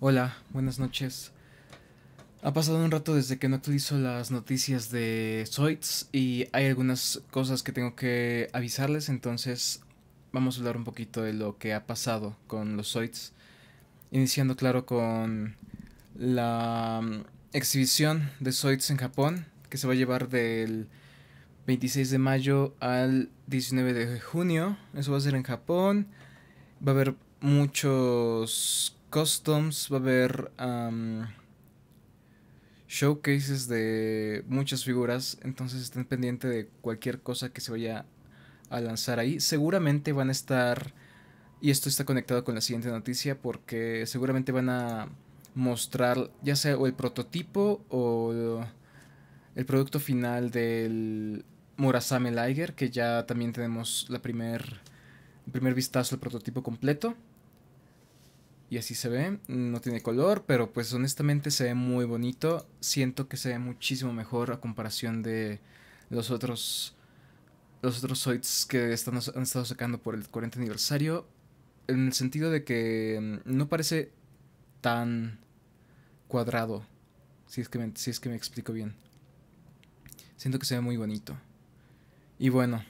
Hola, buenas noches. Ha pasado un rato desde que no utilizo las noticias de Zoids y hay algunas cosas que tengo que avisarles, entonces vamos a hablar un poquito de lo que ha pasado con los Zoids. Iniciando, claro, con la mm, exhibición de Zoids en Japón, que se va a llevar del 26 de mayo al 19 de junio. Eso va a ser en Japón. Va a haber muchos customs, va a haber showcases de muchas figuras, entonces estén pendientes de cualquier cosa que se vaya a lanzar ahí. Seguramente van a estar, y esto está conectado con la siguiente noticia, porque seguramente van a mostrar ya sea el prototipo o el producto final del Murasame Liger, que ya también tenemos la primer, el primer vistazo al prototipo completo. Y así se ve, no tiene color, pero pues honestamente se ve muy bonito. Siento que se ve muchísimo mejor a comparación de los otros los otros Zoids que han estado sacando por el 40 aniversario. En el sentido de que mm, no parece tan cuadrado. Si es que me, si es que me explico bien. Siento que se ve muy bonito. Y bueno.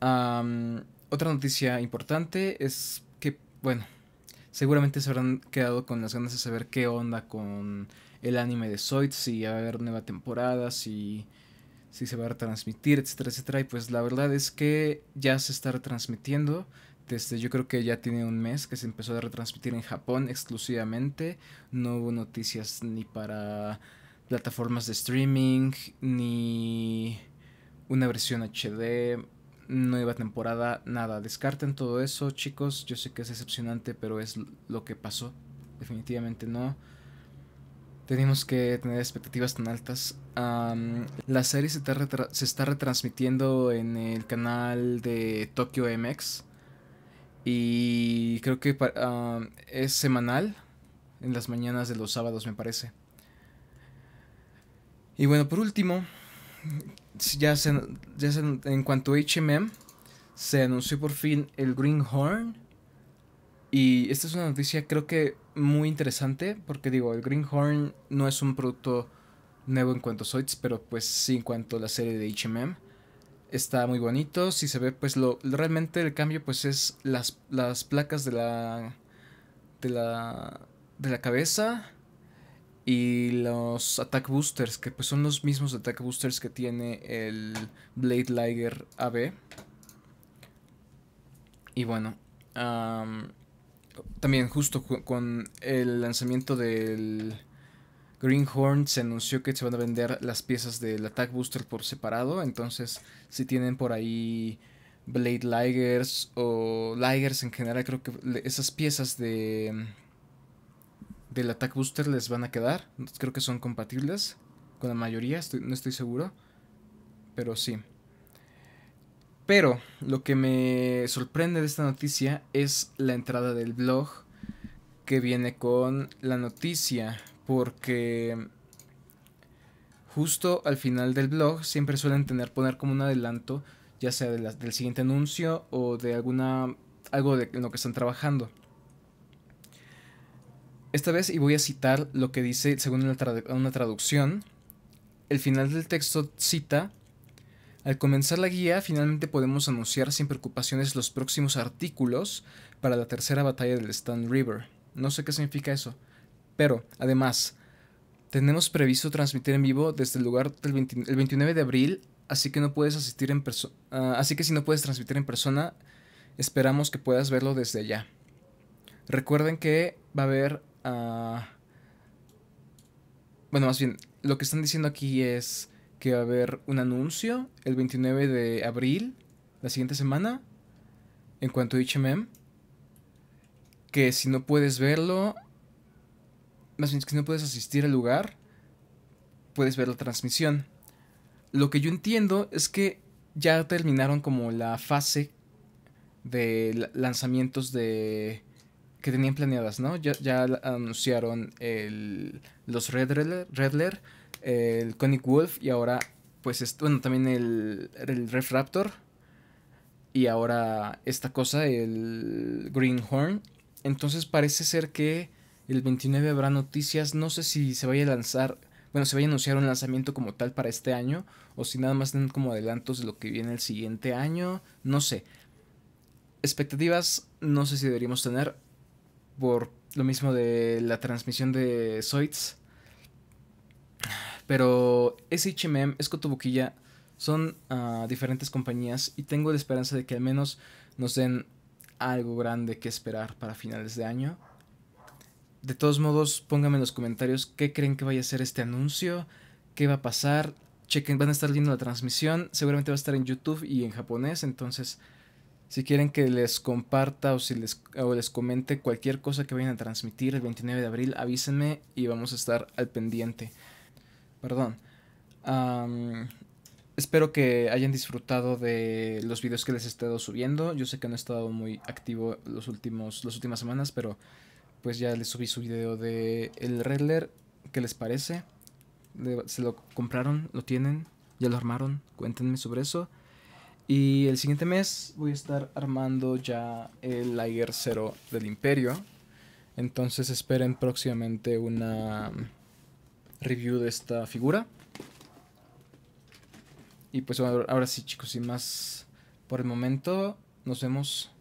otra noticia importante es que, bueno, seguramente se habrán quedado con las ganas de saber qué onda con el anime de Zoid, si va a haber nueva temporada, si, si se va a retransmitir, etcétera, etcétera. Y pues la verdad es que ya se está retransmitiendo. Desde, yo creo que ya tiene un mes que se empezó a retransmitir en Japón exclusivamente. No hubo noticias ni para plataformas de streaming, ni una versión HD, nueva temporada, nada. Descarten todo eso, chicos. Yo sé que es decepcionante, pero es lo que pasó. Definitivamente no. Tenemos que tener expectativas tan altas. la serie se está, retransmitiendo en el canal de Tokyo MX. Y creo que es semanal. En las mañanas de los sábados, me parece. Y bueno, por último, ya, ya en cuanto a HMM, se anunció por fin el Greenhorn. Y esta es una noticia creo que muy interesante, porque digo, el Greenhorn no es un producto nuevo en cuanto a Zoids, pero pues sí en cuanto a la serie de HMM. Está muy bonito, si se ve pues lo realmente el cambio pues es las, las placas de la de la de la cabeza y los attack boosters, que pues son los mismos attack boosters que tiene el Blade Liger AB. Y bueno, también justo con el lanzamiento del Greenhorn se anunció que se van a vender las piezas del Attack Booster por separado, entonces si tienen por ahí Blade Ligers o Ligers en general, creo que esas piezas de del Attack Booster les van a quedar. Creo que son compatibles con la mayoría, no estoy seguro. Pero sí. Pero lo que me sorprende de esta noticia es la entrada del blog que viene con la noticia. Porque justo al final del blog siempre suelen tener poner como un adelanto, ya sea del siguiente anuncio o de alguna algo de en lo que están trabajando. Esta vez, y voy a citar lo que dice según una, traducción, el final del texto cita, al comenzar la guía finalmente podemos anunciar sin preocupaciones los próximos artículos para la tercera batalla del Stand River. No sé qué significa eso, pero además, tenemos previsto transmitir en vivo desde el lugar del 29 de abril, así que no puedes asistir en ah, así que si no puedes transmitir en persona, esperamos que puedas verlo desde allá. Recuerden que va a haber bueno, más bien, lo que están diciendo aquí es que va a haber un anuncio el 29 de abril, la siguiente semana, en cuanto a HMM. Que si no puedes verlo, más bien, que si no puedes asistir al lugar, puedes ver la transmisión. Lo que yo entiendo es que ya terminaron como la fase de lanzamientos de que tenían planeadas, ¿no? Ya, anunciaron el, los Redler, el Conic Wolf y ahora, pues, bueno, también el, el Raptor y ahora esta cosa, el Greenhorn. Entonces parece ser que el 29 habrá noticias, no sé si se vaya a lanzar, bueno, se vaya a anunciar un lanzamiento como tal para este año o si nada más tienen como adelantos de lo que viene el siguiente año, no sé. Expectativas, no sé si deberíamos tener, por lo mismo de la transmisión de Zoids. Pero es HMM, es son ah, diferentes compañías y tengo la esperanza de que al menos nos den algo grande que esperar para finales de año. De todos modos, pónganme en los comentarios qué creen que vaya a ser este anuncio, qué va a pasar. Chequen, van a estar viendo la transmisión, seguramente va a estar en YouTube y en japonés, entonces si quieren que les comparta o si les, o les comente cualquier cosa que vayan a transmitir el 29 de abril, avísenme y vamos a estar al pendiente. Perdón. espero que hayan disfrutado de los videos que les he estado subiendo. Yo sé que no he estado muy activo los últimos, las últimas semanas, pero pues ya les subí su video de el Redler. ¿Qué les parece? ¿Se lo compraron? ¿Lo tienen? ¿Ya lo armaron? Cuéntenme sobre eso. Y el siguiente mes voy a estar armando ya el Liger 0 del Imperio. Entonces esperen próximamente una mm, review de esta figura. Y pues ahora sí chicos, sin más por el momento, nos vemos.